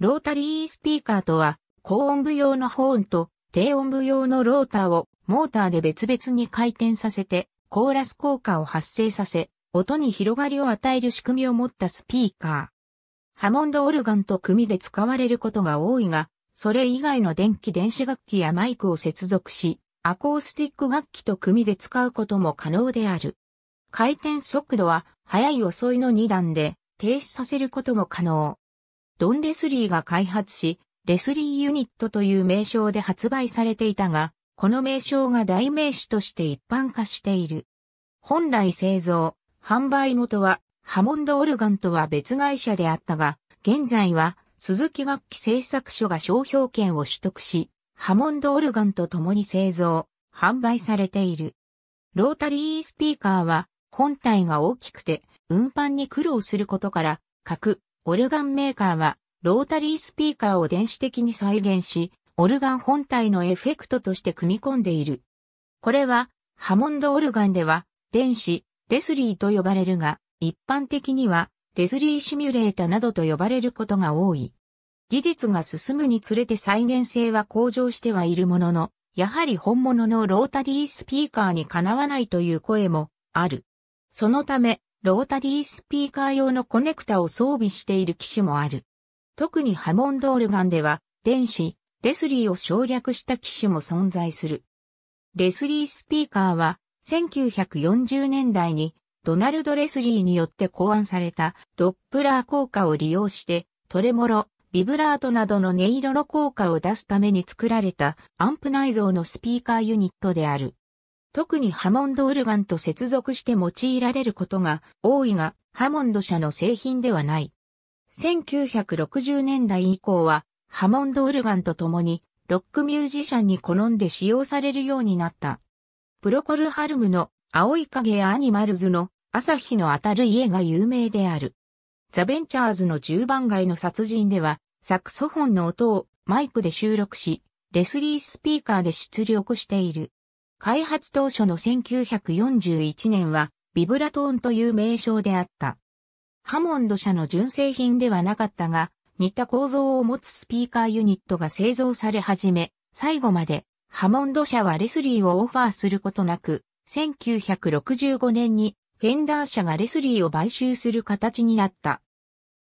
ロータリースピーカーとは、高音部用のホーンと低音部用のローターをモーターで別々に回転させて、コーラス効果を発生させ、音に広がりを与える仕組みを持ったスピーカー。ハモンドオルガンと組で使われることが多いが、それ以外の電気電子楽器やマイクを接続し、アコースティック楽器と組で使うことも可能である。回転速度は、速い遅いの2段で、停止させることも可能。ドン・レスリーが開発し、レスリーユニットという名称で発売されていたが、この名称が代名詞として一般化している。本来製造、販売元はハモンド・オルガンとは別会社であったが、現在は鈴木楽器製作所が商標権を取得し、ハモンド・オルガンと共に製造、販売されている。ロータリースピーカーは本体が大きくて運搬に苦労することから、各オルガンメーカーは、ロータリースピーカーを電子的に再現し、オルガン本体のエフェクトとして組み込んでいる。これは、ハモンドオルガンでは、電子、レスリーと呼ばれるが、一般的には、レズリーシミュレータなどと呼ばれることが多い。技術が進むにつれて再現性は向上してはいるものの、やはり本物のロータリースピーカーにかなわないという声もある。そのため、ロータリースピーカー用のコネクタを装備している機種もある。特にハモンドオルガンでは、電子、レスリーを省略した機種も存在する。レスリースピーカーは、1940年代にドナルド・レスリーによって考案されたドップラー効果を利用してトレモロ、ビブラートなどの音色の効果を出すために作られたアンプ内蔵のスピーカーユニットである。特にハモンドオルガンと接続して用いられることが多いが、ハモンド社の製品ではない。1960年代以降は、ハモンドオルガンと共に、ロックミュージシャンに好んで使用されるようになった。プロコルハルムの青い影やアニマルズの朝日の当たる家が有名である。ザ・ベンチャーズの10番街の殺人では、サクソフォンの音をマイクで収録し、レスリースピーカーで出力している。開発当初の1941年はビブラトーンという名称であった。ハモンド社の純正品ではなかったが、似た構造を持つスピーカーユニットが製造され始め、最後までハモンド社はレスリーをオファーすることなく、1965年にフェンダー社がレスリーを買収する形になった。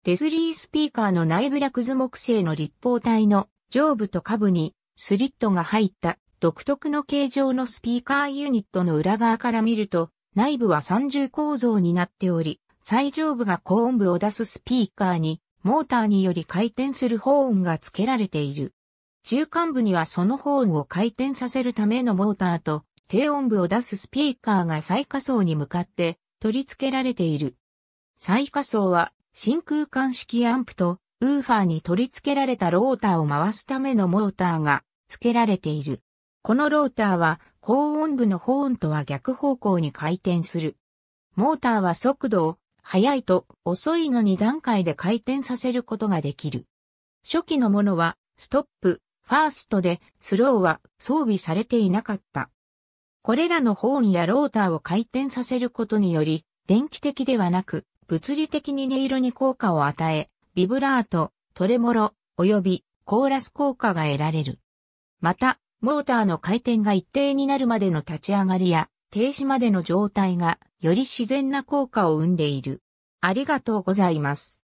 レスリースピーカーの内部薬図木製の立方体の上部と下部にスリットが入った独特の形状のスピーカーユニットの裏側から見ると、内部は三重構造になっており、最上部が高音部を出すスピーカーに、モーターにより回転する保温が付けられている。中間部にはその保温を回転させるためのモーターと、低音部を出すスピーカーが最下層に向かって取り付けられている。最下層は真空管式アンプとウーファーに取り付けられたローターを回すためのモーターが付けられている。このローターは高音部のホーンとは逆方向に回転する。モーターは速度を速いと遅いの2段階で回転させることができる。初期のものはストップ、ファーストでスローは装備されていなかった。これらのホーンやローターを回転させることにより、電気的ではなく物理的に音色に効果を与え、ビブラート、トレモロ、およびコーラス効果が得られる。また、モーターの回転が一定になるまでの立ち上がりや、停止までの状態が、より自然な効果を生んでいる。ありがとうございます。